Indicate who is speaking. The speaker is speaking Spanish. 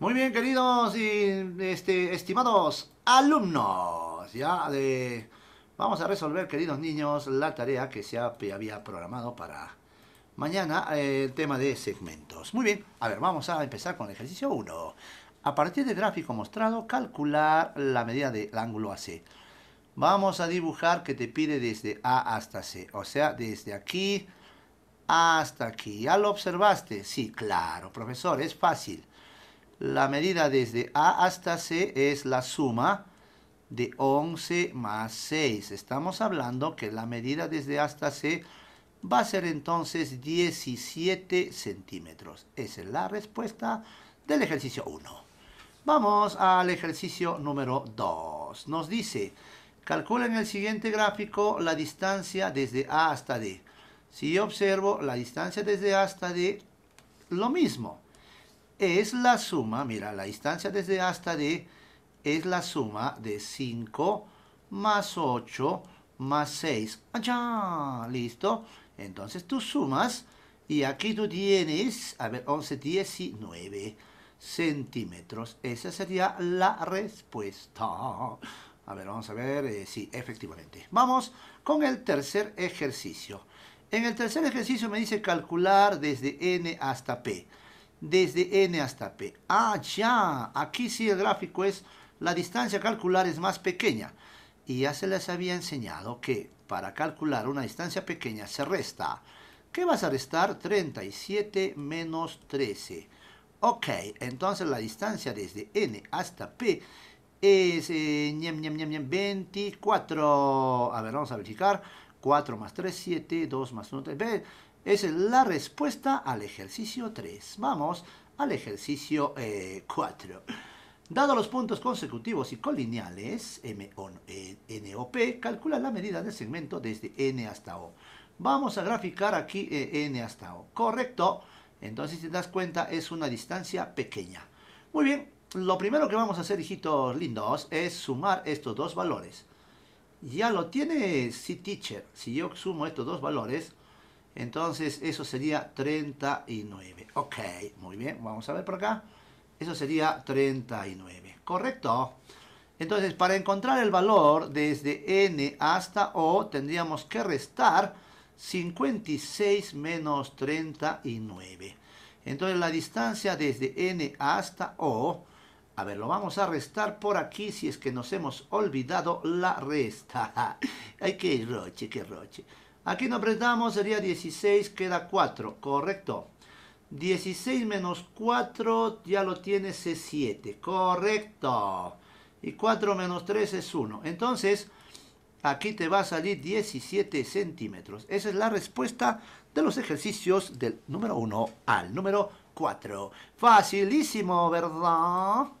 Speaker 1: Muy bien, queridos y este, estimados alumnos, ya Vamos a resolver, queridos niños, la tarea que se había programado para mañana, eh, el tema de segmentos. Muy bien, a ver, vamos a empezar con el ejercicio 1. A partir del gráfico mostrado, calcular la medida del ángulo AC. Vamos a dibujar que te pide desde A hasta C, o sea, desde aquí hasta aquí. ¿Ya lo observaste? Sí, claro, profesor, es fácil. La medida desde A hasta C es la suma de 11 más 6. Estamos hablando que la medida desde A hasta C va a ser entonces 17 centímetros. Esa es la respuesta del ejercicio 1. Vamos al ejercicio número 2. Nos dice, calcula en el siguiente gráfico la distancia desde A hasta D. Si observo la distancia desde A hasta D, lo mismo es la suma, mira, la distancia desde hasta D es la suma de 5 más 8 más 6. ya ¿Listo? Entonces tú sumas y aquí tú tienes, a ver, 11, 19 centímetros. Esa sería la respuesta. A ver, vamos a ver, eh, sí, efectivamente. Vamos con el tercer ejercicio. En el tercer ejercicio me dice calcular desde n hasta p desde N hasta P. Ah, ya, aquí sí el gráfico es, la distancia a calcular es más pequeña. Y ya se les había enseñado que para calcular una distancia pequeña se resta. ¿Qué vas a restar? 37 menos 13. Ok, entonces la distancia desde N hasta P es 24. Eh, a ver, vamos a verificar. 4 más 3, 7, 2 más 1, 3. Es la respuesta al ejercicio 3. Vamos al ejercicio 4. Eh, Dado los puntos consecutivos y colineales, M, N, O, P, calcula la medida del segmento desde N hasta O. Vamos a graficar aquí eh, N hasta O. Correcto. Entonces, si te das cuenta, es una distancia pequeña. Muy bien, lo primero que vamos a hacer, hijitos lindos, es sumar estos dos valores. Ya lo tiene si teacher. Si yo sumo estos dos valores, entonces eso sería 39. Ok, muy bien, vamos a ver por acá. Eso sería 39, ¿correcto? Entonces para encontrar el valor desde n hasta o tendríamos que restar 56 menos 39. Entonces la distancia desde n hasta o, a ver, lo vamos a restar por aquí si es que nos hemos olvidado la resta. Ay, qué roche, qué roche. Aquí nos apretamos, sería 16, queda 4, correcto. 16 menos 4 ya lo tienes, es 7 correcto. Y 4 menos 3 es 1. Entonces, aquí te va a salir 17 centímetros. Esa es la respuesta de los ejercicios del número 1 al número 4. Facilísimo, ¿verdad?